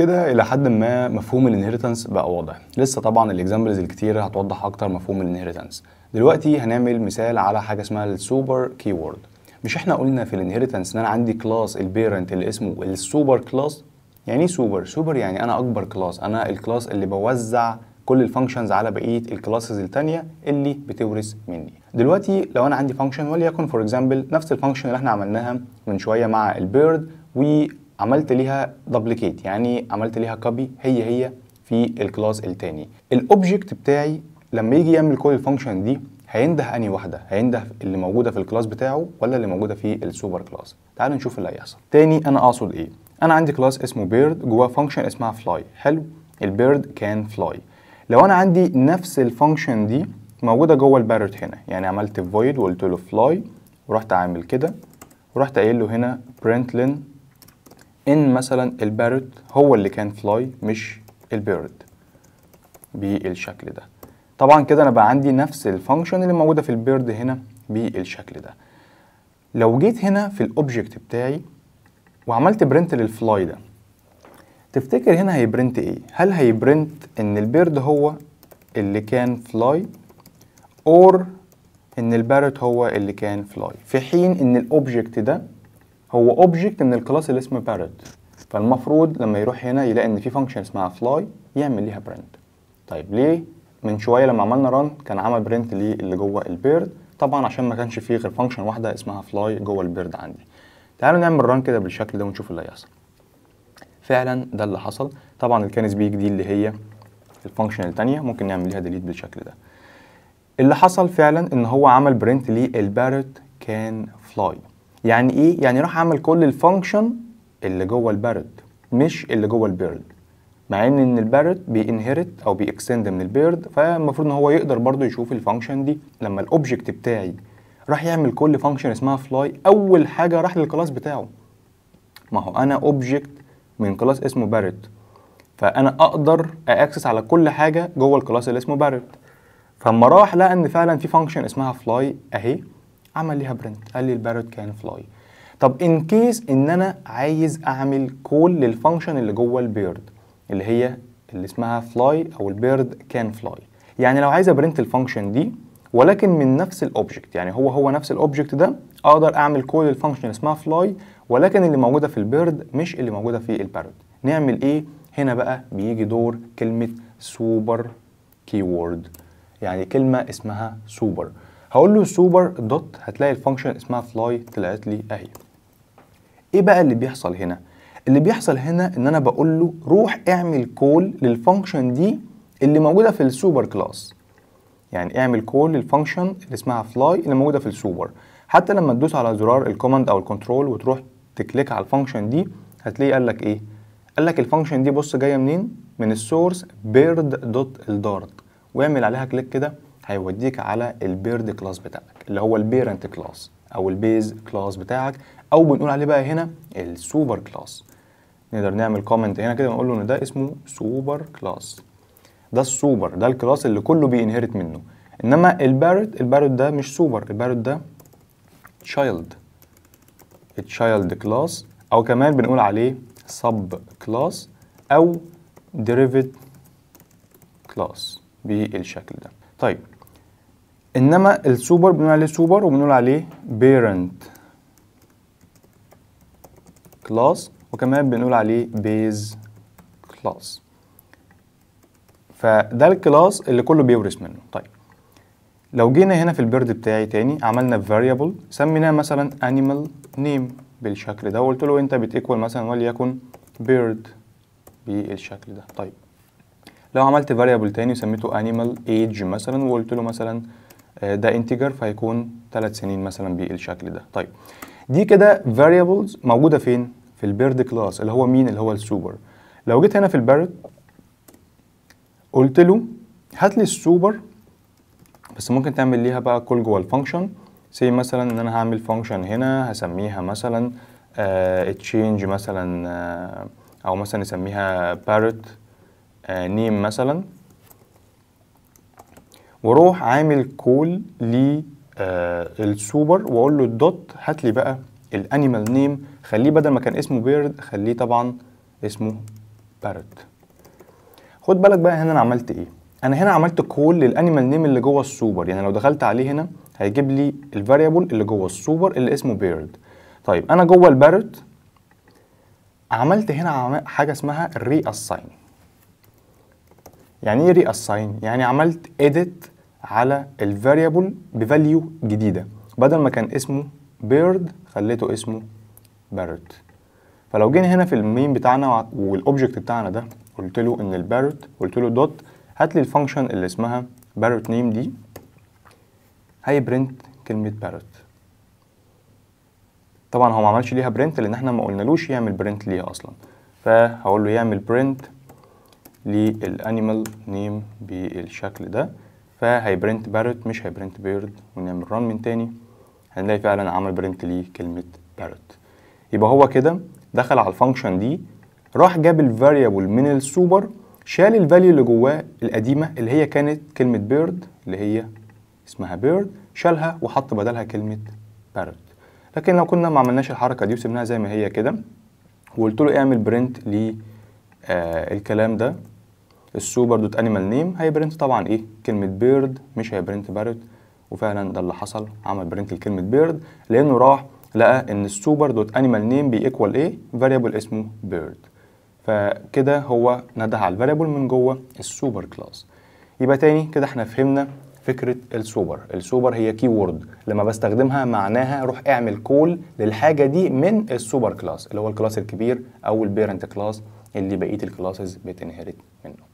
كده الى حد ما مفهوم الانهيرتنس بقى واضح لسه طبعا الاكزامبلز الكتير هتوضح اكتر مفهوم الانهيرتنس دلوقتي هنعمل مثال على حاجه اسمها السوبر كيورد مش احنا قلنا في الانهيرتنس ان انا عندي كلاس البيرنت اللي اسمه السوبر كلاس يعني ايه سوبر سوبر يعني انا اكبر كلاس انا الكلاس اللي بوزع كل الفانكشنز على بقيه الكلاسز الثانيه اللي بتورث مني دلوقتي لو انا عندي فانكشن وليكن فور اكزامبل نفس الفانكشن اللي احنا عملناها من شويه مع البيرد و عملت ليها دبليكيت يعني عملت ليها كوبي هي هي في الكلاس التاني الاوبجكت بتاعي لما يجي يعمل كل الفانكشن دي هينده انهي واحده هينده اللي موجوده في الكلاس بتاعه ولا اللي موجوده في السوبر كلاس تعالوا نشوف اللي هيحصل تاني انا اقصد ايه انا عندي كلاس اسمه بيرد جواه فانكشن اسمها فلاي حلو البيرد كان فلاي لو انا عندي نفس الفانكشن دي موجوده جوه البارت هنا يعني عملت فويد وقلت له فلاي ورحت عامل كده ورحت قايل له هنا println ان مثلا البارت هو اللي كان فلاي مش البيرد بالشكل ده طبعا كده انا بقى عندي نفس الفانكشن اللي موجوده في البيرد هنا بالشكل ده لو جيت هنا في الاوبجكت بتاعي وعملت برنت للفلاي ده تفتكر هنا هيبرنت ايه هل هيبرنت ان البيرد هو اللي كان فلاي اور ان البارد هو اللي كان فلاي في حين ان الاوبجكت ده هو اوبجكت من الكلاس اللي اسمه parent فالمفروض لما يروح هنا يلاقي ان في فانكشن اسمها فلاي يعمل ليها برنت طيب ليه من شويه لما عملنا ران كان عمل برنت ليه اللي جوه البيرد طبعا عشان ما كانش فيه غير فانكشن واحده اسمها فلاي جوه البيرد عندي تعالوا نعمل ران كده بالشكل ده ونشوف اللي هيحصل فعلا ده اللي حصل طبعا الكان بيك دي اللي هي الفانكشن الثانيه ممكن نعمل ليها ديليت بالشكل ده اللي حصل فعلا ان هو عمل برنت للبارت كان فلاي يعني ايه يعني راح اعمل كل الفانكشن اللي جوه البارد مش اللي جوه البيرد مع ان ان البارد بينهرت او بيكستند من البيرد فالمفروض ان هو يقدر برضو يشوف الفانكشن دي لما الاوبجكت بتاعي راح يعمل كل فانكشن اسمها فلاي اول حاجه راح للكلاس بتاعه ما هو انا اوبجكت من كلاس اسمه بارد فانا اقدر اكسس على كل حاجه جوه الكلاس اللي اسمه بارد فاما راح لقى ان فعلا في فانكشن اسمها فلاي اهي عمل ليها برنت قال لي البارود كان فلاي طب ان كيس ان انا عايز اعمل كول للفانكشن اللي جوه البيرد اللي هي اللي اسمها فلاي او البيرد كان فلاي يعني لو عايز ابرنت الفانكشن دي ولكن من نفس الاوبجكت يعني هو هو نفس الاوبجكت ده اقدر اعمل كول للفانكشن اسمها فلاي ولكن اللي موجوده في البيرد مش اللي موجوده في البارود نعمل ايه هنا بقى بيجي دور كلمه سوبر كيورد يعني كلمه اسمها سوبر هقول له سوبر دوت هتلاقي الفانكشن اسمها فلاي طلعت لي اهي ايه بقى اللي بيحصل هنا اللي بيحصل هنا ان انا بقول له روح اعمل كول للفانكشن دي اللي موجوده في السوبر كلاس يعني اعمل كول للفانكشن اللي اسمها فلاي اللي موجوده في السوبر حتى لما تدوس على زرار الكوماند او الكنترول وتروح تكليك على الفانكشن دي هتلاقيه قال لك ايه قال لك الفانكشن دي بص جايه منين من السورس بيرد دوت الدارت واعمل عليها كليك كده هيوديك على البيرد كلاس بتاعك اللي هو البيرنت كلاس او البيز كلاس بتاعك او بنقول عليه بقى هنا السوبر كلاس نقدر نعمل كومنت هنا كده ونقول له ان ده اسمه سوبر كلاس ده السوبر ده الكلاس اللي كله بينهرت منه انما البارد البارد ده مش سوبر البارد ده تشايلد التشايلد كلاس او كمان بنقول عليه سب كلاس او ديريفيت كلاس بالشكل ده طيب انما السوبر بنقول عليه سوبر وبنقول عليه بيرنت كلاس وكمان بنقول عليه بيز كلاس فده الكلاس اللي كله بيورث منه طيب لو جينا هنا في البيرد بتاعي تاني عملنا variable سميناه مثلا animal name بالشكل ده وقلت له انت بتيكوال مثلا وليكن بيرد بالشكل ده طيب لو عملت variable تاني وسميته animal age مثلا وقلت له مثلا آه، ده انتجر فهيكون ثلاث سنين مثلا بالشكل ده طيب دي كده variables موجوده فين في البيرد كلاس اللي هو مين اللي هو السوبر لو جيت هنا في البيرد قلت له هات لي السوبر بس ممكن تعمل ليها بقى كل جوه الفانكشن سي مثلا ان انا هعمل فانكشن هنا هسميها مثلا تشينج آه، مثلا آه، او مثلا نسميها بارت نيم مثلا واروح عامل كول للسوبر آه واقول له الدوت هات لي بقى الانيمال نيم خليه بدل ما كان اسمه بيرد خليه طبعا اسمه بارت خد بالك بقى هنا انا عملت ايه انا هنا عملت كول للانيمال نيم اللي جوه السوبر يعني لو دخلت عليه هنا هيجيب لي الفاريبل اللي جوه السوبر اللي اسمه بيرد طيب انا جوه البارت عملت هنا حاجه اسمها الري اساين يعني ايه ريأساين؟ يعني عملت edit على الفاريبل بفاليو جديدة بدل ما كان اسمه بيرد خليته اسمه بارد فلو جينا هنا في المين بتاعنا والاوبجكت بتاعنا ده قلت له ان البارد قلت له دوت هات لي الفانكشن اللي اسمها بارد نيم دي هاي برنت كلمة بارد طبعا هو ما عملش ليها برنت لان احنا ما قلنالوش يعمل برنت ليها اصلا فهقول له يعمل برنت للانيمال نيم بالشكل ده فهيبرنت بارت مش هيبرنت بيرد ونعمل ران من تاني هنلاقي فعلا عمل برنت لكلمه بارت يبقى هو كده دخل على الفانكشن دي راح جاب الفاريبل من السوبر شال الفاليو اللي جواه القديمه اللي هي كانت كلمه بيرد اللي هي اسمها بيرد شالها وحط بدلها كلمه بارت لكن لو كنا ما عملناش الحركه دي وسيبناها زي ما هي كده وقلت له اعمل برنت ل آه الكلام ده السوبر دوت انيمال نيم هيبرنت طبعا ايه كلمه بيرد مش هيبرنت بارت وفعلا ده اللي حصل عمل برنت لكلمه بيرد لانه راح لقى ان السوبر دوت انيمال نيم بيكوال ايه فاريبل اسمه بيرد فكده هو نده على الفاريبل من جوه السوبر كلاس يبقى تاني كده احنا فهمنا فكره السوبر السوبر هي كي وورد لما بستخدمها معناها روح اعمل كول للحاجه دي من السوبر كلاس اللي هو الكلاس الكبير او البيرنت كلاس اللي بقيه الكلاسز بتنهرت منه